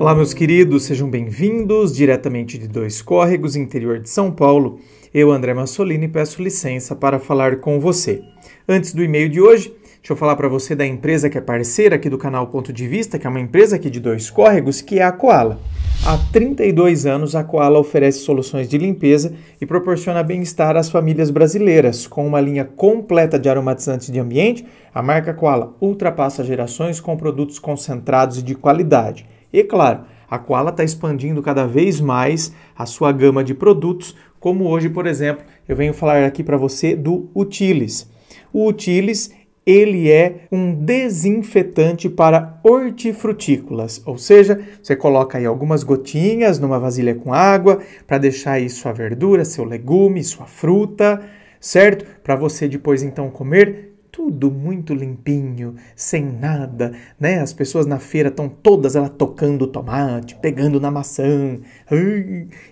Olá, meus queridos, sejam bem-vindos diretamente de Dois Córregos, interior de São Paulo. Eu, André Massolini, peço licença para falar com você. Antes do e-mail de hoje, deixa eu falar para você da empresa que é parceira aqui do canal Ponto de Vista, que é uma empresa aqui de Dois Córregos, que é a Koala. Há 32 anos, a Koala oferece soluções de limpeza e proporciona bem-estar às famílias brasileiras. Com uma linha completa de aromatizantes de ambiente, a marca Koala ultrapassa gerações com produtos concentrados e de qualidade. E claro, a Koala está expandindo cada vez mais a sua gama de produtos, como hoje, por exemplo, eu venho falar aqui para você do Utilis. O Utilis ele é um desinfetante para hortifrutícolas, ou seja, você coloca aí algumas gotinhas numa vasilha com água para deixar aí sua verdura, seu legume, sua fruta, certo? Para você depois então comer tudo muito limpinho, sem nada, né? As pessoas na feira estão todas ela tocando tomate, pegando na maçã.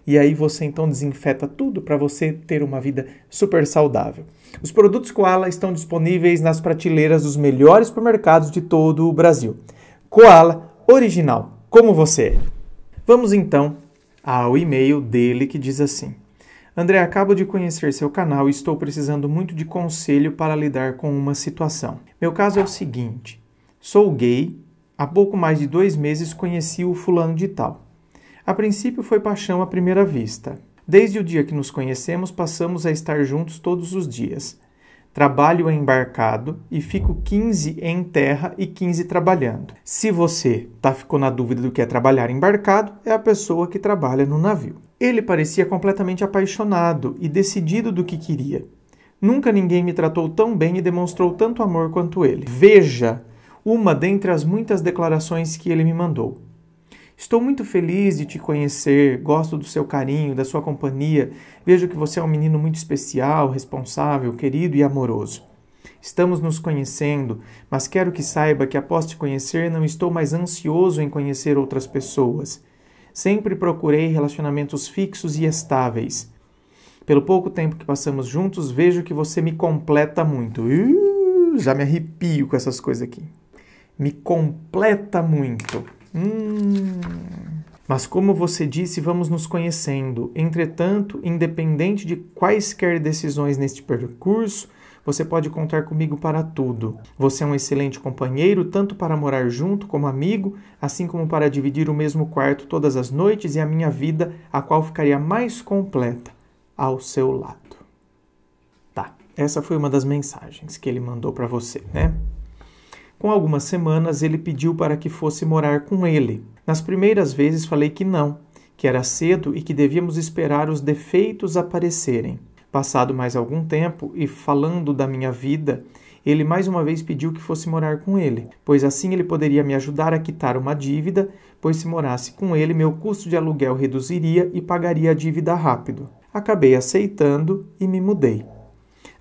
E aí você então desinfeta tudo para você ter uma vida super saudável. Os produtos Koala estão disponíveis nas prateleiras dos melhores supermercados de todo o Brasil. Koala original, como você. É. Vamos então ao e-mail dele que diz assim: André, acabo de conhecer seu canal e estou precisando muito de conselho para lidar com uma situação. Meu caso é o seguinte: sou gay, há pouco mais de dois meses conheci o fulano de tal. A princípio foi paixão à primeira vista. Desde o dia que nos conhecemos, passamos a estar juntos todos os dias trabalho embarcado e fico 15 em terra e 15 trabalhando. Se você tá ficou na dúvida do que é trabalhar embarcado, é a pessoa que trabalha no navio. Ele parecia completamente apaixonado e decidido do que queria. Nunca ninguém me tratou tão bem e demonstrou tanto amor quanto ele. Veja uma dentre as muitas declarações que ele me mandou. Estou muito feliz de te conhecer, gosto do seu carinho, da sua companhia. Vejo que você é um menino muito especial, responsável, querido e amoroso. Estamos nos conhecendo, mas quero que saiba que após te conhecer, não estou mais ansioso em conhecer outras pessoas. Sempre procurei relacionamentos fixos e estáveis. Pelo pouco tempo que passamos juntos, vejo que você me completa muito. Uh, já me arrepio com essas coisas aqui. Me completa muito. Hum. Mas como você disse, vamos nos conhecendo. Entretanto, independente de quaisquer decisões neste percurso, você pode contar comigo para tudo. Você é um excelente companheiro, tanto para morar junto como amigo, assim como para dividir o mesmo quarto todas as noites e a minha vida, a qual ficaria mais completa ao seu lado. Tá, essa foi uma das mensagens que ele mandou para você, né? Com algumas semanas, ele pediu para que fosse morar com ele. Nas primeiras vezes falei que não, que era cedo e que devíamos esperar os defeitos aparecerem. Passado mais algum tempo e falando da minha vida, ele mais uma vez pediu que fosse morar com ele, pois assim ele poderia me ajudar a quitar uma dívida, pois se morasse com ele, meu custo de aluguel reduziria e pagaria a dívida rápido. Acabei aceitando e me mudei.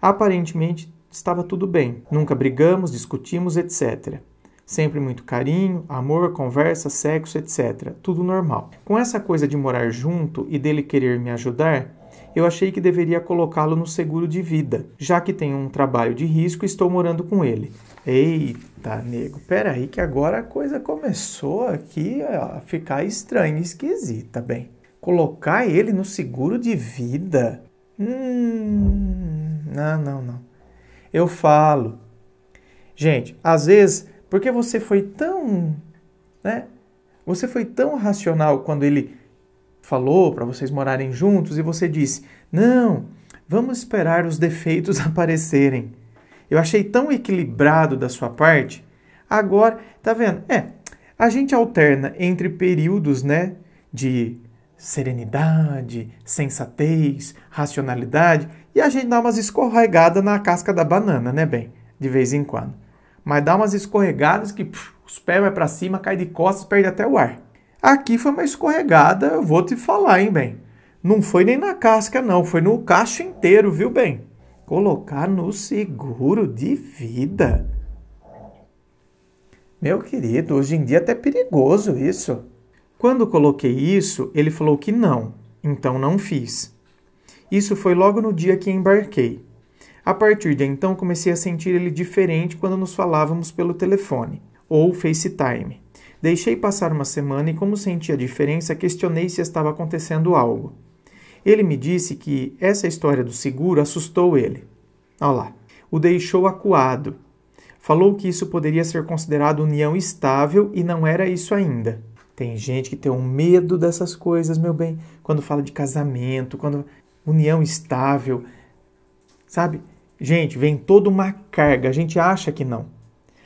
Aparentemente, estava tudo bem. Nunca brigamos, discutimos, etc. Sempre muito carinho, amor, conversa, sexo, etc. Tudo normal. Com essa coisa de morar junto e dele querer me ajudar, eu achei que deveria colocá-lo no seguro de vida, já que tenho um trabalho de risco e estou morando com ele. Eita, nego, peraí que agora a coisa começou aqui a ficar estranha, esquisita, bem. Colocar ele no seguro de vida? Hum, não, não, não eu falo. Gente, às vezes, porque você foi tão, né? Você foi tão racional quando ele falou para vocês morarem juntos e você disse: "Não, vamos esperar os defeitos aparecerem". Eu achei tão equilibrado da sua parte. Agora, tá vendo? É, a gente alterna entre períodos, né, de serenidade, sensatez, racionalidade e a gente dá umas escorregadas na casca da banana, né, bem? De vez em quando. Mas dá umas escorregadas que puf, os pés vai para cima, cai de costas, perde até o ar. Aqui foi uma escorregada, eu vou te falar, hein, bem? Não foi nem na casca, não, foi no cacho inteiro, viu, bem? Colocar no seguro de vida. Meu querido, hoje em dia é até perigoso isso. Quando coloquei isso, ele falou que não, então não fiz. Isso foi logo no dia que embarquei. A partir de então comecei a sentir ele diferente quando nos falávamos pelo telefone ou FaceTime. Deixei passar uma semana e, como senti a diferença, questionei se estava acontecendo algo. Ele me disse que essa história do seguro assustou ele. Olha lá, o deixou acuado. Falou que isso poderia ser considerado união estável e não era isso ainda. Tem gente que tem um medo dessas coisas, meu bem, quando fala de casamento, quando união estável, sabe? Gente, vem toda uma carga, a gente acha que não.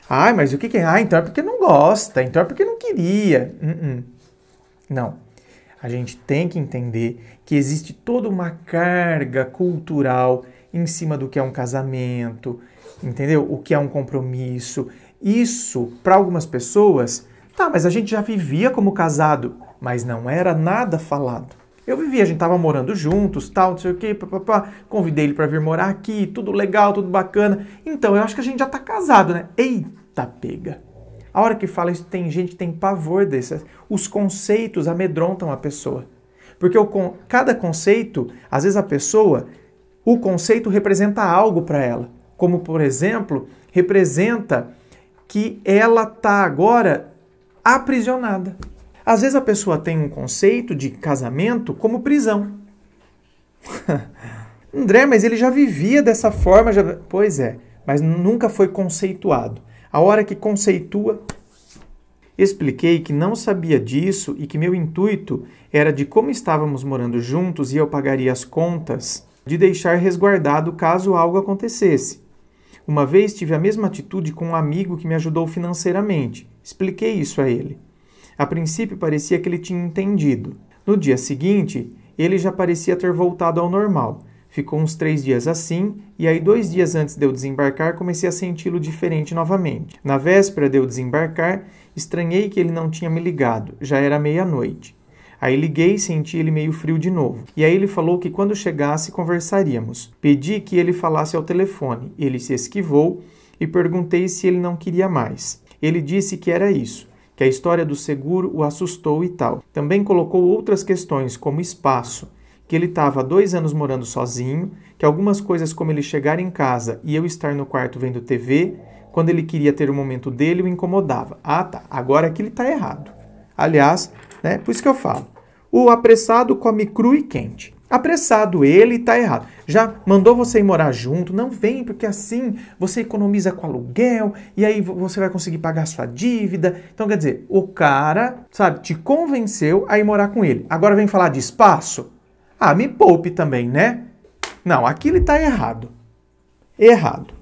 Ah, mas o que, que é? Ah, então é porque não gosta, então é porque não queria. Uh -uh. Não. A gente tem que entender que existe toda uma carga cultural em cima do que é um casamento, entendeu? O que é um compromisso. Isso, para algumas pessoas, tá, mas a gente já vivia como casado, mas não era nada falado. Eu vivi, a gente tava morando juntos, tal, não sei o quê, papapá. Convidei ele para vir morar aqui, tudo legal, tudo bacana. Então, eu acho que a gente já tá casado, né? Eita, pega. A hora que fala isso, tem gente que tem pavor desses. Os conceitos amedrontam a pessoa. Porque o, cada conceito, às vezes a pessoa, o conceito representa algo para ela. Como, por exemplo, representa que ela tá agora aprisionada. Às vezes a pessoa tem um conceito de casamento como prisão. André, mas ele já vivia dessa forma. Já... Pois é, mas nunca foi conceituado. A hora que conceitua. Expliquei que não sabia disso e que meu intuito era de como estávamos morando juntos e eu pagaria as contas, de deixar resguardado caso algo acontecesse. Uma vez tive a mesma atitude com um amigo que me ajudou financeiramente. Expliquei isso a ele. A princípio parecia que ele tinha entendido. No dia seguinte, ele já parecia ter voltado ao normal. Ficou uns três dias assim, e aí, dois dias antes de eu desembarcar, comecei a senti-lo diferente novamente. Na véspera de eu desembarcar, estranhei que ele não tinha me ligado, já era meia-noite. Aí liguei e senti ele meio frio de novo. E aí ele falou que quando chegasse conversaríamos. Pedi que ele falasse ao telefone. Ele se esquivou e perguntei se ele não queria mais. Ele disse que era isso que a história do seguro o assustou e tal. Também colocou outras questões, como espaço, que ele estava dois anos morando sozinho, que algumas coisas como ele chegar em casa e eu estar no quarto vendo TV, quando ele queria ter o momento dele, o incomodava. Ah, tá. Agora aqui ele está errado. Aliás, né, por isso que eu falo. O apressado come cru e quente. Apressado ele está errado. Já mandou você ir morar junto? Não vem, porque assim você economiza com aluguel e aí você vai conseguir pagar sua dívida. Então, quer dizer, o cara, sabe, te convenceu a ir morar com ele. Agora vem falar de espaço? Ah, me poupe também, né? Não, aqui ele está errado. Errado.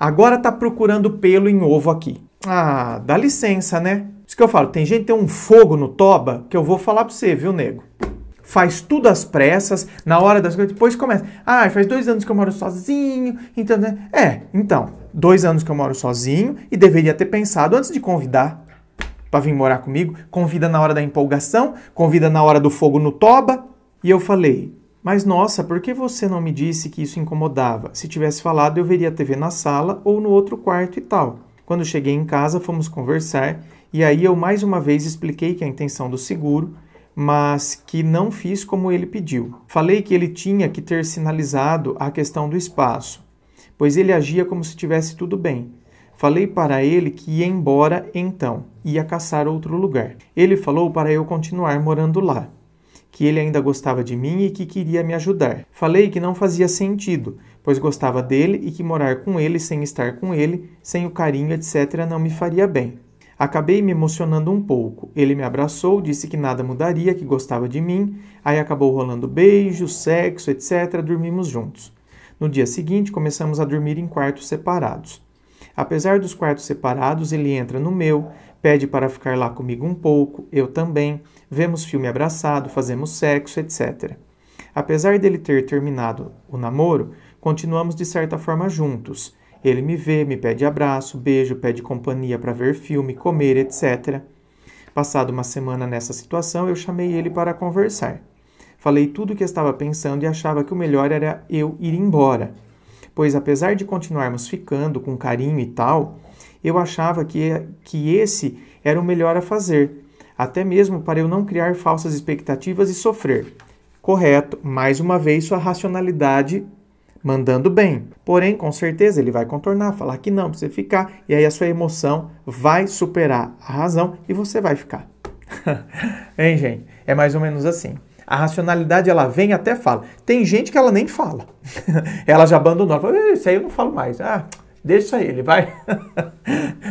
Agora tá procurando pelo em ovo aqui. Ah, dá licença, né? Isso que eu falo, tem gente que tem um fogo no toba que eu vou falar pra você, viu, nego? faz tudo às pressas, na hora das coisas, depois começa. Ah, faz dois anos que eu moro sozinho, então, né? É, então, dois anos que eu moro sozinho e deveria ter pensado antes de convidar para vir morar comigo. Convida na hora da empolgação, convida na hora do fogo no toba. E eu falei, mas nossa, por que você não me disse que isso incomodava? Se tivesse falado, eu veria a TV na sala ou no outro quarto e tal. Quando cheguei em casa, fomos conversar e aí eu mais uma vez expliquei que a intenção do seguro mas que não fiz como ele pediu. Falei que ele tinha que ter sinalizado a questão do espaço, pois ele agia como se tivesse tudo bem. Falei para ele que ia embora então, ia caçar outro lugar. Ele falou para eu continuar morando lá, que ele ainda gostava de mim e que queria me ajudar. Falei que não fazia sentido, pois gostava dele e que morar com ele sem estar com ele, sem o carinho, etc., não me faria bem. Acabei me emocionando um pouco. Ele me abraçou, disse que nada mudaria, que gostava de mim. Aí acabou rolando beijo, sexo, etc. Dormimos juntos. No dia seguinte, começamos a dormir em quartos separados. Apesar dos quartos separados, ele entra no meu, pede para ficar lá comigo um pouco, eu também, vemos filme abraçado, fazemos sexo, etc. Apesar dele ter terminado o namoro, continuamos de certa forma juntos. Ele me vê, me pede abraço, beijo, pede companhia para ver filme, comer, etc. Passado uma semana nessa situação, eu chamei ele para conversar. Falei tudo o que estava pensando e achava que o melhor era eu ir embora, pois apesar de continuarmos ficando com carinho e tal, eu achava que, que esse era o melhor a fazer, até mesmo para eu não criar falsas expectativas e sofrer. Correto, mais uma vez sua racionalidade mandando bem. Porém, com certeza, ele vai contornar, falar que não, precisa ficar, e aí a sua emoção vai superar a razão e você vai ficar. hein, gente? É mais ou menos assim. A racionalidade ela vem até fala. Tem gente que ela nem fala. ela já abandonou. Ela fala, isso aí eu não falo mais. Ah, deixa ele, vai.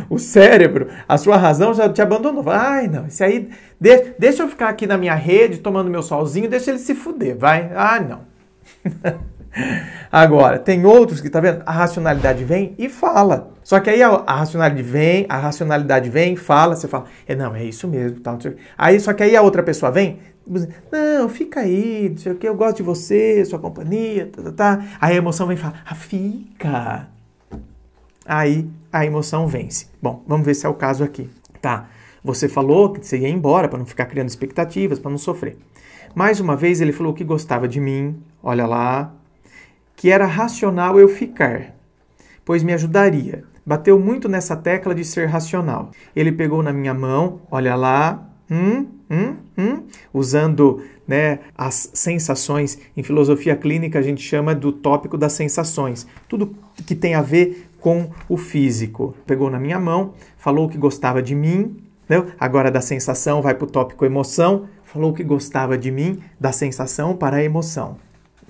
o cérebro, a sua razão já te abandonou. Vai, não, isso aí. deixa, deixa eu ficar aqui na minha rede tomando meu solzinho, deixa ele se fuder, vai. Ah, não. Agora, tem outros que, tá vendo? A racionalidade vem e fala. Só que aí a, a, racionalidade vem, a racionalidade vem, fala, você fala, é não, é isso mesmo, tal, não sei o que. Aí, só que aí a outra pessoa vem, não, fica aí, não sei o que, eu gosto de você, sua companhia, tá, tá, tá. Aí a emoção vem e fala, ah, fica. Aí a emoção vence. Bom, vamos ver se é o caso aqui, tá? Você falou que você ia embora para não ficar criando expectativas, para não sofrer. Mais uma vez ele falou que gostava de mim, olha lá, que era racional eu ficar, pois me ajudaria. Bateu muito nessa tecla de ser racional. Ele pegou na minha mão, olha lá, hum, hum, hum, usando né, as sensações. Em filosofia clínica, a gente chama do tópico das sensações. Tudo que tem a ver com o físico. Pegou na minha mão, falou que gostava de mim, né? agora da sensação vai para o tópico emoção, falou que gostava de mim, da sensação para a emoção.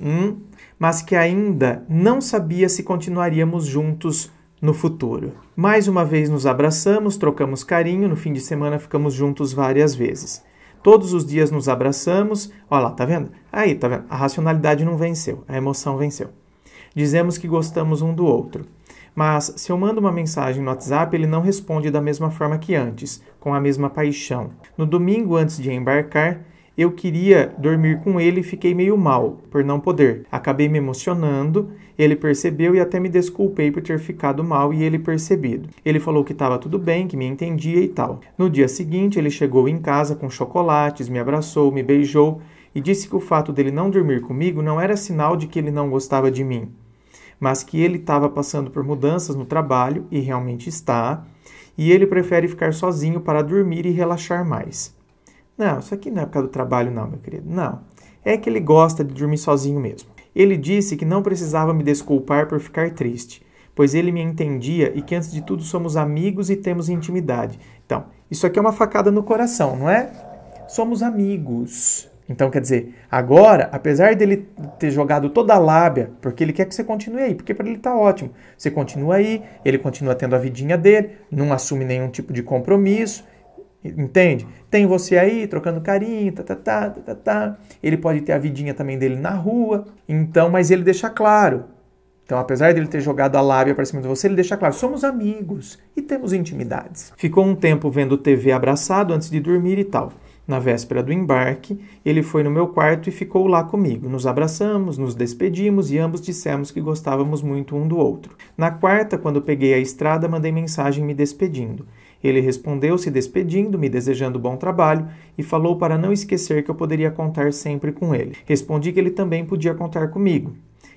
Hum, mas que ainda não sabia se continuaríamos juntos no futuro. Mais uma vez nos abraçamos, trocamos carinho, no fim de semana ficamos juntos várias vezes. Todos os dias nos abraçamos. Olha lá, tá vendo? Aí, tá vendo? A racionalidade não venceu, a emoção venceu. Dizemos que gostamos um do outro. Mas se eu mando uma mensagem no WhatsApp, ele não responde da mesma forma que antes, com a mesma paixão. No domingo antes de embarcar, eu queria dormir com ele e fiquei meio mal por não poder. Acabei me emocionando, ele percebeu e até me desculpei por ter ficado mal e ele percebido. Ele falou que estava tudo bem, que me entendia e tal. No dia seguinte, ele chegou em casa com chocolates, me abraçou, me beijou e disse que o fato dele não dormir comigo não era sinal de que ele não gostava de mim, mas que ele estava passando por mudanças no trabalho e realmente está, e ele prefere ficar sozinho para dormir e relaxar mais. Não, isso aqui não é por causa do trabalho, não, meu querido. Não. É que ele gosta de dormir sozinho mesmo. Ele disse que não precisava me desculpar por ficar triste, pois ele me entendia e que antes de tudo somos amigos e temos intimidade. Então, isso aqui é uma facada no coração, não é? Somos amigos. Então, quer dizer, agora, apesar dele ter jogado toda a lábia, porque ele quer que você continue aí, porque para ele tá ótimo. Você continua aí, ele continua tendo a vidinha dele, não assume nenhum tipo de compromisso, Entende? Tem você aí trocando carinho, tá, tá, tá, tá, tá, tá. Ele pode ter a vidinha também dele na rua. Então, mas ele deixa claro. Então, apesar dele ter jogado a lábia para cima de você, ele deixa claro: somos amigos e temos intimidades. Ficou um tempo vendo TV abraçado antes de dormir e tal. Na véspera do embarque, ele foi no meu quarto e ficou lá comigo. Nos abraçamos, nos despedimos e ambos dissemos que gostávamos muito um do outro. Na quarta, quando peguei a estrada, mandei mensagem me despedindo. Ele respondeu, se despedindo, me desejando bom trabalho, e falou para não esquecer que eu poderia contar sempre com ele. Respondi que ele também podia contar comigo.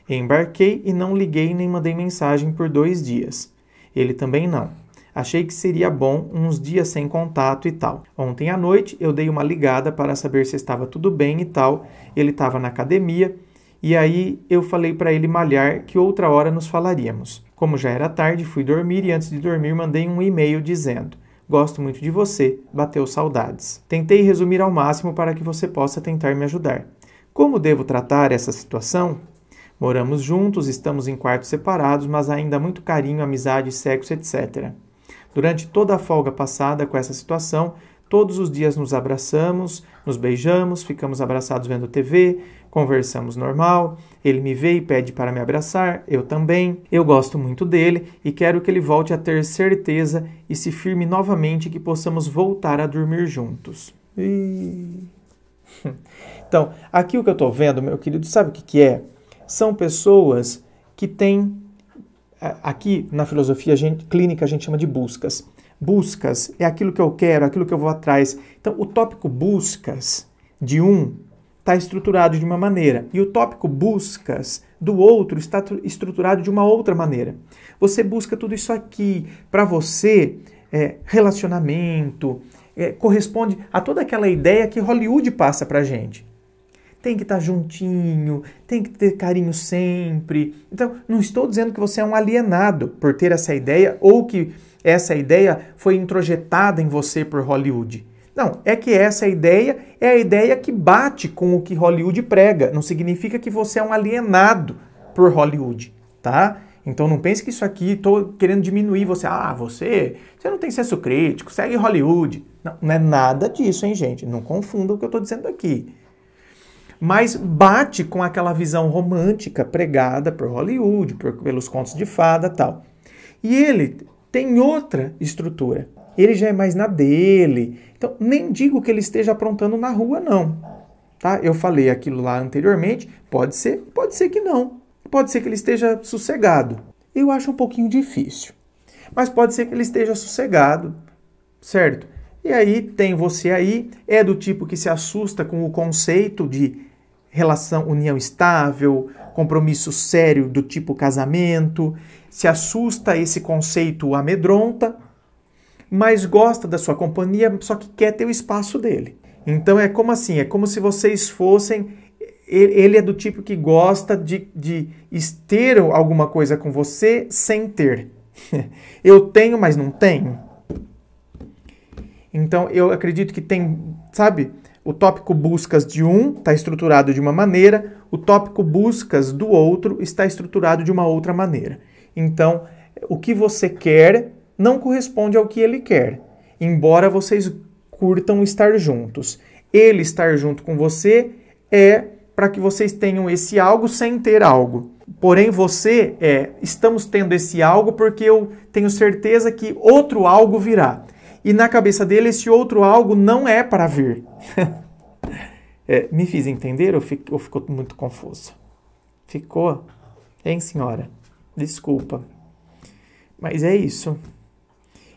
Embarquei e não liguei nem mandei mensagem por dois dias. Ele também não. Achei que seria bom uns dias sem contato e tal. Ontem à noite eu dei uma ligada para saber se estava tudo bem e tal. Ele estava na academia e aí eu falei para ele malhar que outra hora nos falaríamos. Como já era tarde, fui dormir e antes de dormir mandei um e-mail dizendo: Gosto muito de você, bateu saudades. Tentei resumir ao máximo para que você possa tentar me ajudar. Como devo tratar essa situação? Moramos juntos, estamos em quartos separados, mas ainda há muito carinho, amizade, sexo, etc. Durante toda a folga passada com essa situação, Todos os dias nos abraçamos, nos beijamos, ficamos abraçados vendo TV, conversamos normal. Ele me vê e pede para me abraçar, eu também. Eu gosto muito dele e quero que ele volte a ter certeza e se firme novamente que possamos voltar a dormir juntos. E... Então, aqui o que eu estou vendo, meu querido, sabe o que, que é? São pessoas que têm. Aqui na filosofia a gente, clínica a gente chama de buscas. Buscas é aquilo que eu quero, aquilo que eu vou atrás. Então, o tópico buscas de um está estruturado de uma maneira e o tópico buscas do outro está estruturado de uma outra maneira. Você busca tudo isso aqui para você, é, relacionamento, é, corresponde a toda aquela ideia que Hollywood passa para gente tem que estar tá juntinho, tem que ter carinho sempre. Então, não estou dizendo que você é um alienado por ter essa ideia ou que essa ideia foi introjetada em você por Hollywood. Não, é que essa ideia é a ideia que bate com o que Hollywood prega. Não significa que você é um alienado por Hollywood, tá? Então não pense que isso aqui estou querendo diminuir você. Ah, você, você não tem senso crítico, segue Hollywood. Não, não é nada disso, hein, gente? Não confunda o que eu estou dizendo aqui mas bate com aquela visão romântica pregada por Hollywood, por, pelos contos de fada tal. E ele tem outra estrutura. Ele já é mais na dele. Então, nem digo que ele esteja aprontando na rua, não. Tá? Eu falei aquilo lá anteriormente, pode ser, pode ser que não. Pode ser que ele esteja sossegado. Eu acho um pouquinho difícil. Mas pode ser que ele esteja sossegado, certo? E aí tem você aí, é do tipo que se assusta com o conceito de relação, união estável, compromisso sério do tipo casamento, se assusta esse conceito amedronta, mas gosta da sua companhia, só que quer ter o espaço dele. Então é como assim, é como se vocês fossem ele é do tipo que gosta de, de ter alguma coisa com você sem ter. Eu tenho, mas não tenho. Então eu acredito que tem, sabe? O tópico buscas de um está estruturado de uma maneira, o tópico buscas do outro está estruturado de uma outra maneira. Então, o que você quer não corresponde ao que ele quer, embora vocês curtam estar juntos. Ele estar junto com você é para que vocês tenham esse algo sem ter algo. Porém, você é, estamos tendo esse algo porque eu tenho certeza que outro algo virá e na cabeça dele esse outro algo não é para vir. é, me fiz entender ou, fico, ficou muito confuso? Ficou? Hein, senhora? Desculpa. Mas é isso.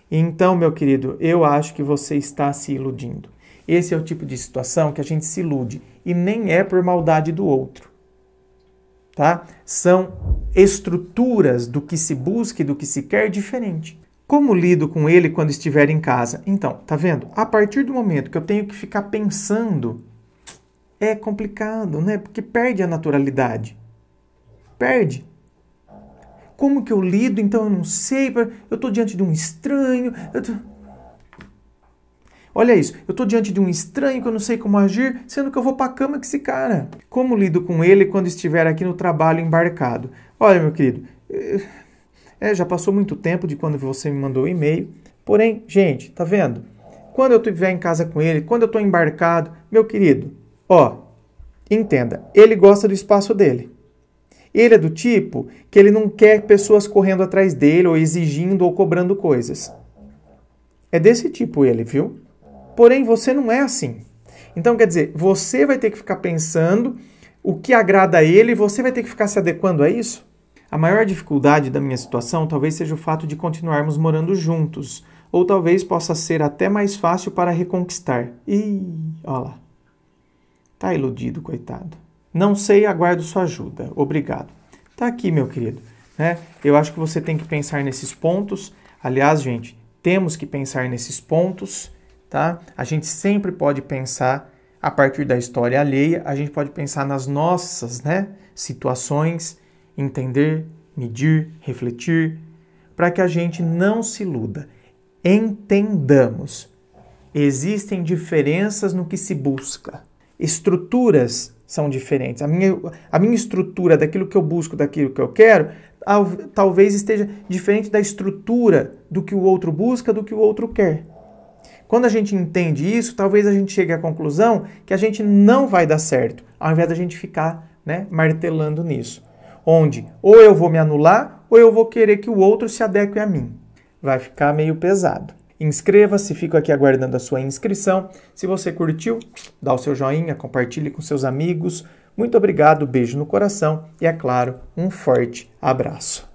Então, meu querido, eu acho que você está se iludindo. Esse é o tipo de situação que a gente se ilude e nem é por maldade do outro. Tá? São estruturas do que se busca e do que se quer diferente. Como lido com ele quando estiver em casa? Então, tá vendo? A partir do momento que eu tenho que ficar pensando, é complicado, né? Porque perde a naturalidade. Perde. Como que eu lido? Então eu não sei. Eu tô diante de um estranho. Tô... Olha isso. Eu tô diante de um estranho que eu não sei como agir, sendo que eu vou para a cama com esse cara. Como lido com ele quando estiver aqui no trabalho embarcado? Olha, meu querido, eh, é, já passou muito tempo de quando você me mandou o e-mail. Porém, gente, tá vendo? Quando eu estiver em casa com ele, quando eu estou embarcado, meu querido, ó, entenda, ele gosta do espaço dele. Ele é do tipo que ele não quer pessoas correndo atrás dele, ou exigindo, ou cobrando coisas. É desse tipo ele, viu? Porém, você não é assim. Então, quer dizer, você vai ter que ficar pensando o que agrada a ele e você vai ter que ficar se adequando a isso? A maior dificuldade da minha situação talvez seja o fato de continuarmos morando juntos, ou talvez possa ser até mais fácil para reconquistar. E olá, lá. Tá iludido, coitado. Não sei, aguardo sua ajuda. Obrigado. Tá aqui, meu querido. Né? Eu acho que você tem que pensar nesses pontos. Aliás, gente, temos que pensar nesses pontos, tá? A gente sempre pode pensar a partir da história alheia, a gente pode pensar nas nossas, né, situações entender, medir, refletir, para que a gente não se iluda. Entendamos. Existem diferenças no que se busca. Estruturas são diferentes. A minha, a minha estrutura daquilo que eu busco, daquilo que eu quero, talvez esteja diferente da estrutura do que o outro busca, do que o outro quer. Quando a gente entende isso, talvez a gente chegue à conclusão que a gente não vai dar certo, ao invés da gente ficar né, martelando nisso onde ou eu vou me anular ou eu vou querer que o outro se adeque a mim. Vai ficar meio pesado. Inscreva-se, fico aqui aguardando a sua inscrição. Se você curtiu, dá o seu joinha, compartilhe com seus amigos. Muito obrigado, beijo no coração e, é claro, um forte abraço.